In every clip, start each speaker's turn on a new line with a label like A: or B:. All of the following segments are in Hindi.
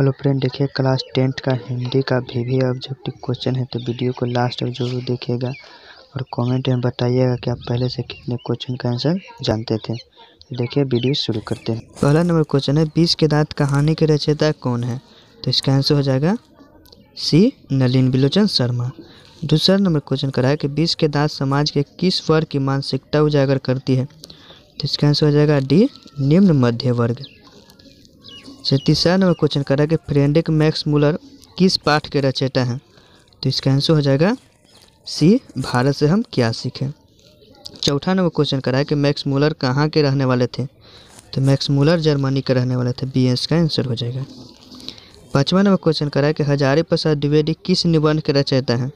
A: हेलो फ्रेंड देखिए क्लास टेंथ का हिंदी का भी भी ऑब्जेक्टिव क्वेश्चन है तो वीडियो को लास्ट तक जरूर देखिएगा और कमेंट में बताइएगा कि आप पहले से कितने क्वेश्चन का आंसर जानते थे देखिए वीडियो शुरू करते हैं पहला नंबर क्वेश्चन है बीस के दांत कहानी के रचयिता कौन है तो इसका आंसर हो जाएगा सी नलिन बिलोचन शर्मा दूसरा नंबर क्वेश्चन करा है कि बीस के दांत समाज के किस वर्ग की मानसिकता उजागर करती है तो इसका आंसर हो जाएगा डी निम्न मध्य वर्ग तीसरा नंबर क्वेश्चन कर रहा है कि फ्रेंडिक मैक्स मूलर किस पाठ के रचेता हैं तो इसका आंसर हो जाएगा सी भारत से हम क्या सीखें चौथा नंबर क्वेश्चन करा है कि मैक्स मूलर कहाँ के रहने वाले थे तो मैक्स मूलर जर्मनी के रहने वाले थे बी एस का आंसर हो जाएगा पाँचवा नंबर क्वेश्चन करा है कि हजारी प्रसाद द्विवेदी किस निबंध के रचयिता हैं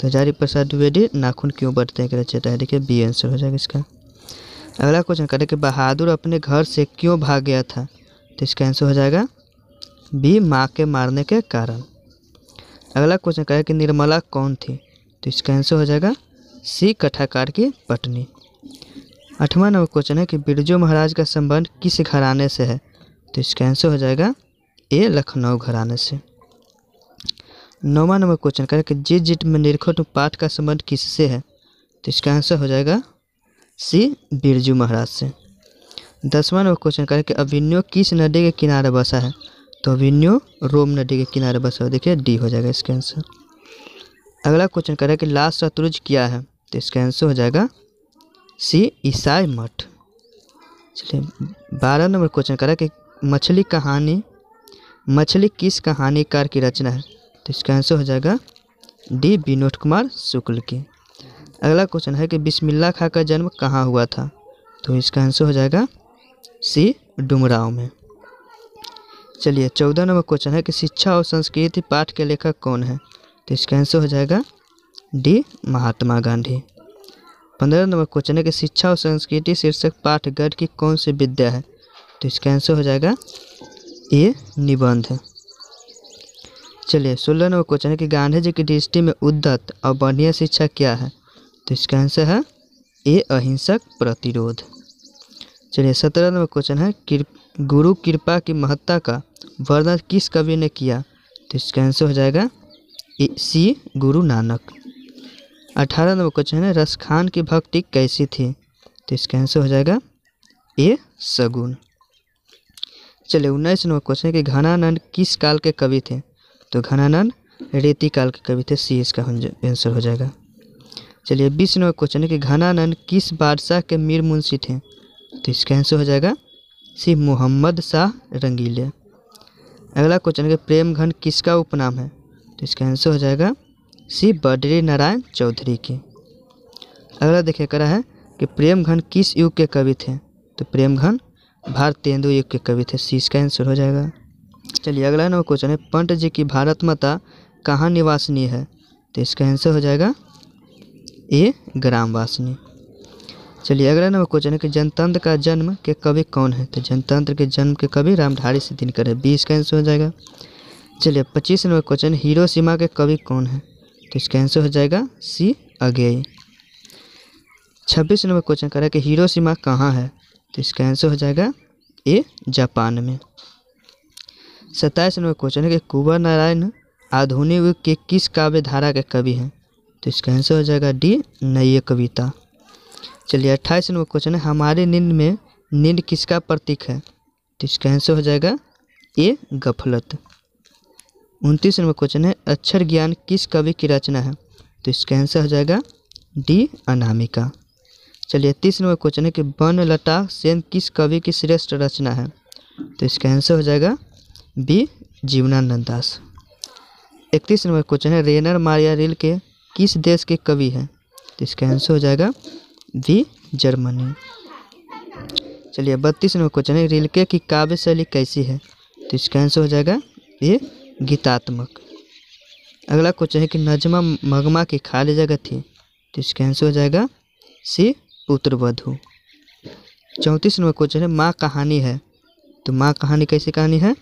A: तो हजारी प्रसाद द्विवेदी नाखून क्यों बढ़ते हैं के रचयिता है देखिए बी आंसर हो जाएगा इसका अगला क्वेश्चन करें कि बहादुर अपने घर से क्यों भाग गया था तो इसका आंसर हो जाएगा बी माँ के मारने के कारण अगला क्वेश्चन कहे कि निर्मला कौन थी तो इसका आंसर हो जाएगा सी कथाकार की पत्नी अठवा नंबर क्वेश्चन है कि बिरजू महाराज का संबंध किस घराने से है तो इसका आंसर हो जाएगा ए लखनऊ घराने से नौवा नंबर क्वेश्चन कहा कि जिस जिट में निरखुट पाठ का संबंध किससे है तो इसका आंसर हो जाएगा सी बिरजू महाराज से दसवां नंबर क्वेश्चन करें कि अभिन्यो किस नदी के किनारे बसा है तो अभिन्यो रोम नदी के किनारे बसा है देखिए डी हो जाएगा इसका आंसर अगला क्वेश्चन करें कि लाल शत्रुज क्या है तो इसका आंसर हो जाएगा सी ईसाई मठ चलिए बारह नंबर क्वेश्चन करें कि मछली कहानी मछली किस कहानीकार की रचना है तो इसका आंसर हो जाएगा डी विनोद कुमार शुक्ल की अगला क्वेश्चन है कि बिस्मिल्ला खा का जन्म कहाँ हुआ था तो इसका आंसर हो जाएगा सी डुमराव में चलिए चौदह नंबर क्वेश्चन है कि शिक्षा और संस्कृति पाठ के लेखक कौन है तो इसका आंसर हो जाएगा डी महात्मा गांधी पंद्रह नंबर क्वेश्चन है कि शिक्षा और संस्कृति शीर्षक पाठ गढ़ की कौन सी विद्या है तो इसका आंसर हो जाएगा ए निबंध चलिए सोलह नंबर क्वेश्चन है कि गांधी जी की दृष्टि में उद्दत और बढ़िया शिक्षा क्या है तो इसका आंसर है ए अहिंसक प्रतिरोध चलिए सत्रह नंबर क्वेश्चन है कि गुरु कृपा की महत्ता का वर्णन किस कवि ने किया तो इसका आंसर हो जाएगा सी गुरु नानक अठारह नंबर क्वेश्चन है रस खान की भक्ति कैसी थी तो इसका आंसर हो जाएगा ए सगुन चलिए उन्नीस नंबर क्वेश्चन है कि घनानंद किस काल के कवि थे तो घनानंद रेती काल के कवि थे सी इसका आंसर हो जाएगा चलिए बीस नंबर क्वेश्चन है कि घनानंद किस बादशाह के मीर मुंशी थे तो इसका आंसर हो जाएगा सी मोहम्मद शाह रंगीले अगला क्वेश्चन है प्रेम घन किसका उपनाम है तो इसका आंसर हो जाएगा सी बद्री नारायण चौधरी के अगला देखिए करा है कि प्रेम घन किस युग के कवि थे तो प्रेम घन भारतेंदु युग के कवि थे सी इसका आंसर हो जाएगा चलिए अगला नंबर क्वेश्चन है पंत जी की भारत माता कहाँ निवासनी है तो इसका आंसर हो जाएगा ए ग्रामवासिनी चलिए अगला नंबर क्वेश्चन है कि जनतंत्र का जन्म के कवि कौन है तो जनतंत्र के जन्म के कवि रामधारी से दिनकर है बीस का आंसर हो जाएगा चलिए पच्चीस नंबर क्वेश्चन हीरो सीमा के कवि कौन है तो इसका आंसर हो जाएगा सी अगेय छब्बीस नंबर क्वेश्चन करें कि हीरो सीमा कहाँ है तो इसका आंसर हो जाएगा ए जापान में सत्ताईस नंबर क्वेश्चन है कि कुंवर नारायण आधुनिक के किस काव्य धारा के कवि हैं तो इसका आंसर हो जाएगा डी नये कविता चलिए अट्ठाईस नंबर क्वेश्चन है हमारे नींद में नींद किसका प्रतीक है तो इसका आंसर हो जाएगा ए गफलत उनतीस नंबर क्वेश्चन है अक्षर ज्ञान किस कवि की रचना है तो इसका आंसर हो जाएगा डी अनामिका चलिए तीस नंबर क्वेश्चन है कि बनलता सेन किस कवि की श्रेष्ठ रचना है तो इसका आंसर हो जाएगा बी जीवनानंद दास इकतीस नंबर क्वेश्चन है रेनर मारिया रिल के किस देश के कवि हैं तो इसका आंसर हो जाएगा दी जर्मनी चलिए बत्तीस नंबर क्वेश्चन है रिलके की काव्य शैली कैसी है तो इसका आंसर हो जाएगा ये गीतात्मक अगला क्वेश्चन है कि नजमा मगमा की खाली जगह थी तो इसका आंसर हो जाएगा सी पुत्र वधु चौंतीस नंबर क्वेश्चन है माँ कहानी है तो माँ कहानी कैसी कहानी है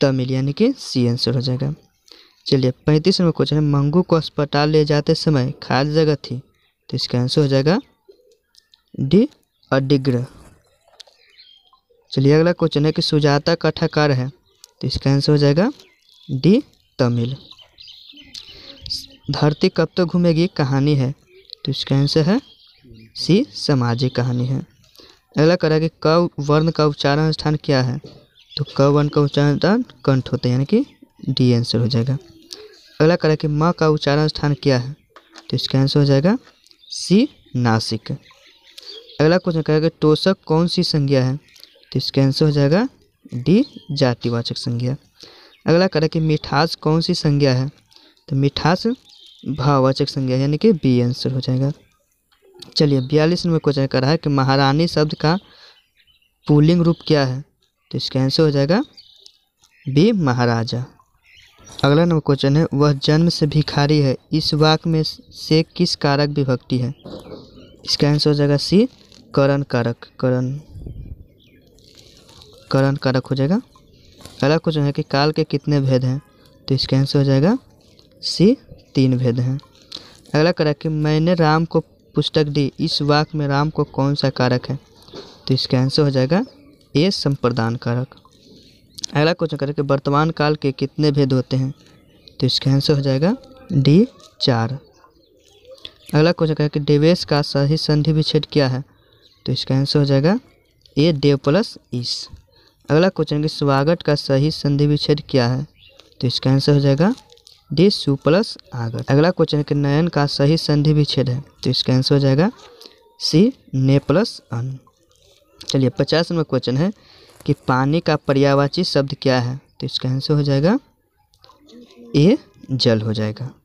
A: तमिल यानी कि सी आंसर हो जाएगा चलिए पैंतीस नंबर क्वेश्चन है मंगू को अस्पताल ले जाते समय खाली जगह थी तो इसका आंसर हो जाएगा डी अडिग्र चलिए अगला क्वेश्चन है कि सुजाता कथाकार है तो इसका आंसर हो जाएगा डी तमिल धरती कब तो घूमेगी कहानी है तो इसका आंसर है सी सामाजिक कहानी है अगला करा कि क वर्ण का उच्चारण स्थान क्या है तो क वर्ण का उच्चारण स्थान कंठ होता है यानी कि डी आंसर हो जाएगा अगला करा कि म का उच्चारण स्थान क्या है तो इसका आंसर हो जाएगा सी नासिक अगला क्वेश्चन कहेगा तोषक कौन सी संज्ञा है तो इसका आंसर हो जाएगा डी जातिवाचक संज्ञा अगला कह रहा है कि मिठास कौन सी संज्ञा है तो मिठास भाववाचक संज्ञा यानी कि बी आंसर हो जाएगा चलिए बयालीस नंबर क्वेश्चन कर रहा है कि महारानी शब्द का पुलिंग रूप क्या है तो इसका आंसर हो जाएगा बी महाराजा अगला नंबर क्वेश्चन है वह जन्म से भिखारी है इस वाक में से किस कारक विभक्ति है इसका आंसर हो जाएगा सी करण कारक करण करण कारक हो जाएगा अगला क्वेश्चन है कि काल के कितने भेद हैं तो इसका आंसर हो जाएगा सी तीन भेद हैं अगला कारक कि मैंने राम को पुस्तक दी इस वाक में राम को कौन सा कारक है तो इसका आंसर हो जाएगा ए संप्रदान कारक अगला क्वेश्चन करें कि वर्तमान काल के कितने भेद होते हैं तो इसका आंसर हो जाएगा डी चार अगला क्वेश्चन करें कि देवेश का सही संधि विच्छेद क्या है तो इसका आंसर हो जाएगा ए देव प्लस ईस अगला क्वेश्चन कि स्वागत का सही संधि विच्छेद क्या है तो इसका आंसर हो जाएगा डी सु प्लस आगत अगला क्वेश्चन कि नयन का सही संधि विच्छेद है तो इसका आंसर हो जाएगा सी ने प्लस अन चलिए पचास नंबर क्वेश्चन है कि पानी का पर्यावाची शब्द क्या है तो इसका आंसर हो जाएगा ए जल हो जाएगा